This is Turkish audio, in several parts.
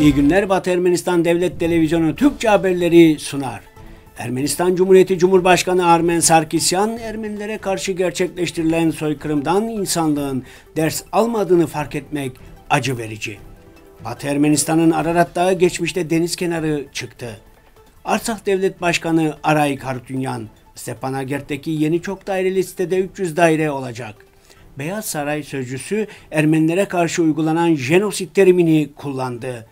İyi günler Batı Ermenistan Devlet Televizyonu Türkçe haberleri sunar. Ermenistan Cumhuriyeti Cumhurbaşkanı Armen Sarkisyan, Ermenilere karşı gerçekleştirilen soykırımdan insanlığın ders almadığını fark etmek acı verici. Batı Ermenistan'ın Ararat Dağı geçmişte deniz kenarı çıktı. Arsak Devlet Başkanı Aray Kartunyan, Stepanakert'teki yeni çok daireli sitede 300 daire olacak. Beyaz Saray sözcüsü Ermenilere karşı uygulanan jenosit terimini kullandı.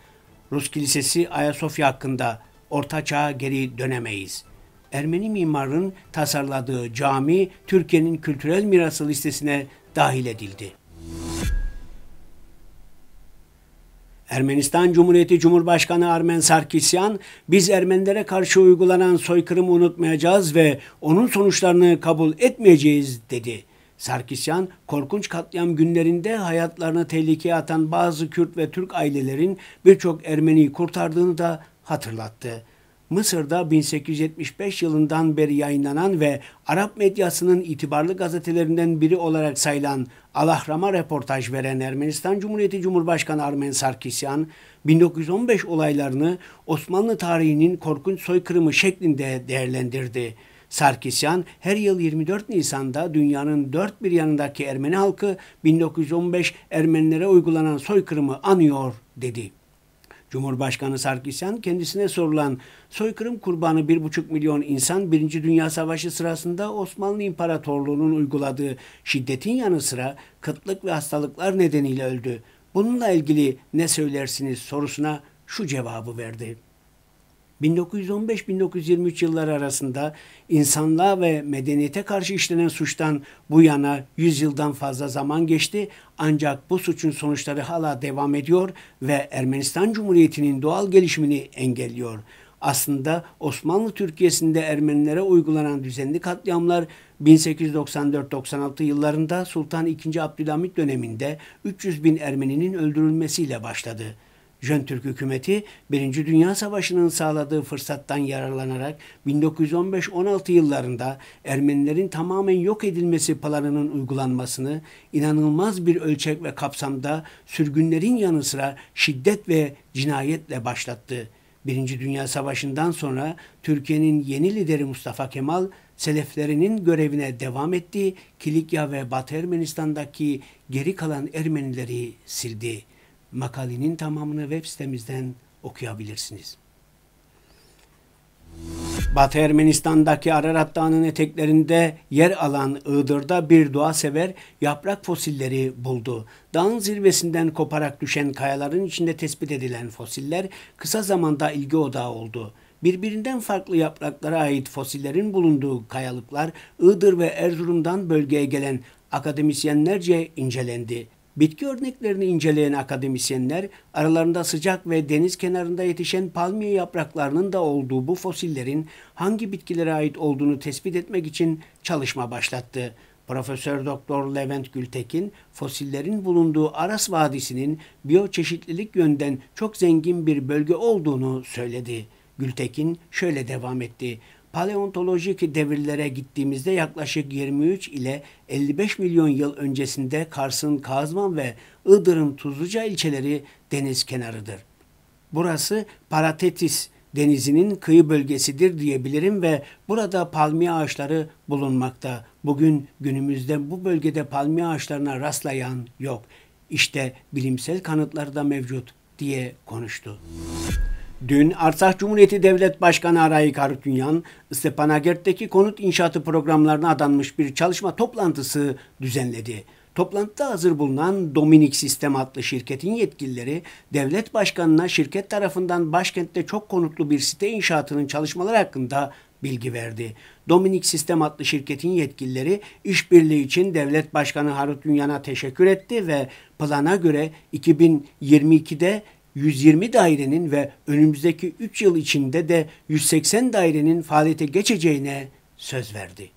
Rus Kilisesi Ayasofya hakkında Orta Çağ'a geri dönemeyiz. Ermeni mimarın tasarladığı cami Türkiye'nin kültürel mirası listesine dahil edildi. Ermenistan Cumhuriyeti Cumhurbaşkanı Armen Sarkisyan, biz Ermenilere karşı uygulanan soykırımı unutmayacağız ve onun sonuçlarını kabul etmeyeceğiz dedi. Sarkisyan, korkunç katliam günlerinde hayatlarını tehlikeye atan bazı Kürt ve Türk ailelerin birçok Ermeniyi kurtardığını da hatırlattı. Mısır'da 1875 yılından beri yayınlanan ve Arap medyasının itibarlı gazetelerinden biri olarak sayılan Alahrama reportaj veren Ermenistan Cumhuriyeti Cumhurbaşkanı Armen Sarkisyan, 1915 olaylarını Osmanlı tarihinin korkunç soykırımı şeklinde değerlendirdi. Sarkisyan her yıl 24 Nisan'da dünyanın dört bir yanındaki Ermeni halkı 1915 Ermenilere uygulanan soykırımı anıyor dedi. Cumhurbaşkanı Sarkisyan kendisine sorulan soykırım kurbanı 1,5 milyon insan 1. Dünya Savaşı sırasında Osmanlı İmparatorluğu'nun uyguladığı şiddetin yanı sıra kıtlık ve hastalıklar nedeniyle öldü. Bununla ilgili ne söylersiniz sorusuna şu cevabı verdi. 1915-1923 yılları arasında insanlığa ve medeniyete karşı işlenen suçtan bu yana 100 yıldan fazla zaman geçti ancak bu suçun sonuçları hala devam ediyor ve Ermenistan Cumhuriyeti'nin doğal gelişimini engelliyor. Aslında Osmanlı Türkiye'sinde Ermenilere uygulanan düzenli katliamlar 1894-96 yıllarında Sultan II. Abdülhamit döneminde 300 bin Ermeninin öldürülmesiyle başladı. Jön Türk hükümeti Birinci Dünya Savaşı'nın sağladığı fırsattan yararlanarak 1915-16 yıllarında Ermenilerin tamamen yok edilmesi planının uygulanmasını inanılmaz bir ölçek ve kapsamda sürgünlerin yanı sıra şiddet ve cinayetle başlattı. Birinci Dünya Savaşı'ndan sonra Türkiye'nin yeni lideri Mustafa Kemal, Seleflerinin görevine devam ettiği Kilikya ve Batı Ermenistan'daki geri kalan Ermenileri sildi.'' Makalenin tamamını web sitemizden okuyabilirsiniz. Batı Ermenistan'daki Ararat Dağı'nın eteklerinde yer alan Iğdır'da bir doğa sever yaprak fosilleri buldu. Dağın zirvesinden koparak düşen kayaların içinde tespit edilen fosiller kısa zamanda ilgi odağı oldu. Birbirinden farklı yapraklara ait fosillerin bulunduğu kayalıklar Iğdır ve Erzurum'dan bölgeye gelen akademisyenlerce incelendi. Bitki örneklerini inceleyen akademisyenler aralarında sıcak ve deniz kenarında yetişen palmiye yapraklarının da olduğu bu fosillerin hangi bitkilere ait olduğunu tespit etmek için çalışma başlattı. Profesör Doktor Levent Gültekin, fosillerin bulunduğu Aras Vadisi'nin biyoçeşitlilik yönden çok zengin bir bölge olduğunu söyledi. Gültekin şöyle devam etti. Paleontolojik devirlere gittiğimizde yaklaşık 23 ile 55 milyon yıl öncesinde Kars'ın Kazman ve Iğdır'ın Tuzluca ilçeleri deniz kenarıdır. Burası Paratetis denizinin kıyı bölgesidir diyebilirim ve burada palmiye ağaçları bulunmakta. Bugün günümüzde bu bölgede palmiye ağaçlarına rastlayan yok. İşte bilimsel kanıtları da mevcut diye konuştu. Dün Arsak Cumhuriyeti Devlet Başkanı Arayi Karutunyan, Stepanakert'teki konut inşaatı programlarına adanmış bir çalışma toplantısı düzenledi. Toplantıda hazır bulunan Dominik Sistem adlı şirketin yetkilileri devlet başkanına şirket tarafından başkentte çok konutlu bir site inşaatının çalışmaları hakkında bilgi verdi. Dominik Sistem adlı şirketin yetkilileri işbirliği için Devlet Başkanı Harut Dünyan'a teşekkür etti ve plana göre 2022'de 120 dairenin ve önümüzdeki 3 yıl içinde de 180 dairenin faaliyete geçeceğine söz verdi.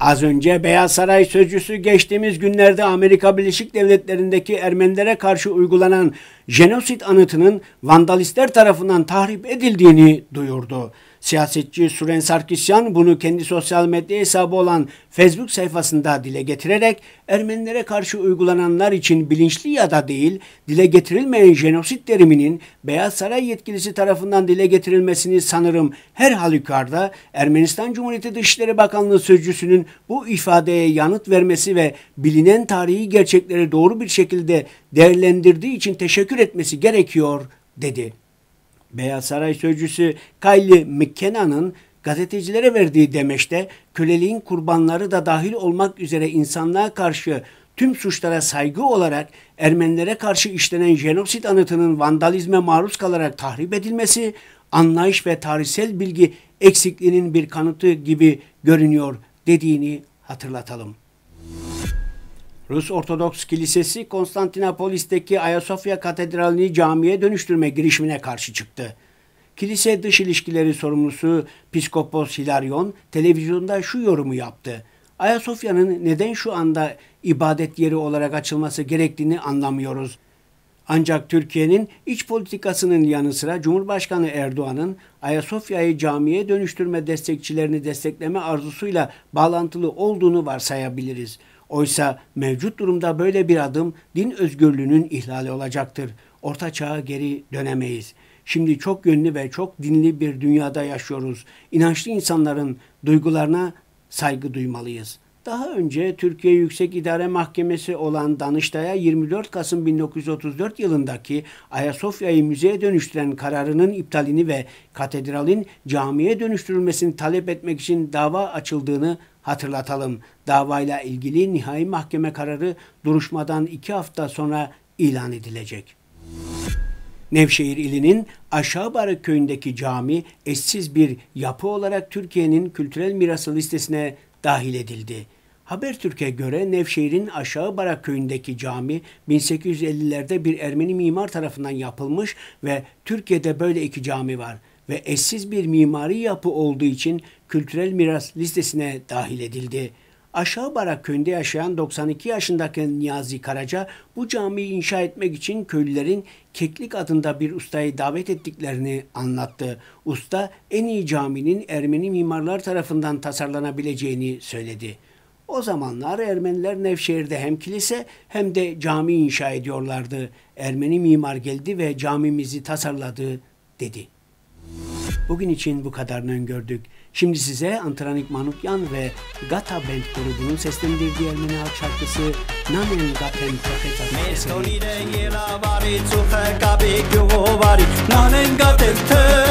Az önce Beyaz Saray sözcüsü geçtiğimiz günlerde Amerika Birleşik Devletleri'ndeki Ermenilere karşı uygulanan jenosit anıtının vandalistler tarafından tahrip edildiğini duyurdu. Siyasetçi Suren Sarkisyan bunu kendi sosyal medya hesabı olan Facebook sayfasında dile getirerek Ermenilere karşı uygulananlar için bilinçli ya da değil dile getirilmeyen jenosit teriminin Beyaz Saray yetkilisi tarafından dile getirilmesini sanırım her halükarda Ermenistan Cumhuriyeti Dışişleri Bakanlığı sözcüsünün bu ifadeye yanıt vermesi ve bilinen tarihi gerçekleri doğru bir şekilde değerlendirdiği için teşekkür etmesi gerekiyor dedi. Beyaz Saray Sözcüsü Kylie McKenna'nın gazetecilere verdiği demeçte köleliğin kurbanları da dahil olmak üzere insanlığa karşı tüm suçlara saygı olarak Ermenilere karşı işlenen jenosit anıtının vandalizme maruz kalarak tahrip edilmesi, anlayış ve tarihsel bilgi eksikliğinin bir kanıtı gibi görünüyor dediğini hatırlatalım. Rus Ortodoks Kilisesi Konstantinopolis'teki Ayasofya Katedrali'ni camiye dönüştürme girişimine karşı çıktı. Kilise dış ilişkileri sorumlusu Piskopos Hilaryon televizyonda şu yorumu yaptı. Ayasofya'nın neden şu anda ibadet yeri olarak açılması gerektiğini anlamıyoruz. Ancak Türkiye'nin iç politikasının yanı sıra Cumhurbaşkanı Erdoğan'ın Ayasofya'yı camiye dönüştürme destekçilerini destekleme arzusuyla bağlantılı olduğunu varsayabiliriz. Oysa mevcut durumda böyle bir adım din özgürlüğünün ihlali olacaktır. Orta çağa geri dönemeyiz. Şimdi çok yönlü ve çok dinli bir dünyada yaşıyoruz. İnançlı insanların duygularına saygı duymalıyız.'' Daha önce Türkiye Yüksek İdare Mahkemesi olan Danıştay'a 24 Kasım 1934 yılındaki Ayasofya'yı müzeye dönüştüren kararının iptalini ve katedralin camiye dönüştürülmesini talep etmek için dava açıldığını hatırlatalım. Davayla ilgili nihai mahkeme kararı duruşmadan iki hafta sonra ilan edilecek. Nevşehir ilinin Aşağıbarık köyündeki cami eşsiz bir yapı olarak Türkiye'nin kültürel mirası listesine dahil edildi. Habertürk'e göre Nevşehir'in Aşağı Barak köyündeki cami 1850'lerde bir Ermeni mimar tarafından yapılmış ve Türkiye'de böyle iki cami var ve eşsiz bir mimari yapı olduğu için kültürel miras listesine dahil edildi. Aşağı Barak köyünde yaşayan 92 yaşındaki Niyazi Karaca bu camiyi inşa etmek için köylülerin Keklik adında bir ustayı davet ettiklerini anlattı. Usta en iyi caminin Ermeni mimarlar tarafından tasarlanabileceğini söyledi. O zamanlar Ermeniler Nevşehir'de hem kilise hem de cami inşa ediyorlardı. Ermeni mimar geldi ve camimizi tasarladı dedi. Bugün için bu kadarını öngördük. Şimdi size Antranik Manukyan ve Gata Band grubunun seslendirdiği Ermeni halk şarkısı Namen Gaten Profeta eseri. Namen Gaten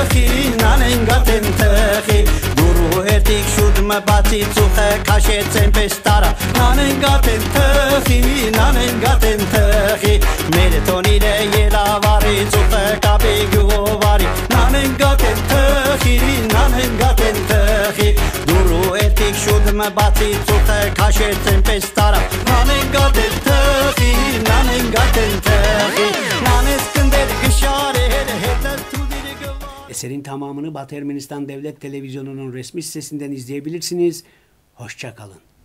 Tehi, Namen Gaten Tehi Guru erdik şudma bati tuhe kaşetsen pestara Namen Gaten Tehi, Namen Gaten Tehi Meretonide yelavari tuhe kabi guvari Namen Gaten Tehi nan hen gaten Duru e ti me baci Cute ka shërcen pe Nan hen gaten Nan hen gaten Nan e skëndet Eserin tamamını Batı Ermenistan Devlet Televizyonu'nun resmi sitesinden izleyebilirsiniz. Hoşçakalın.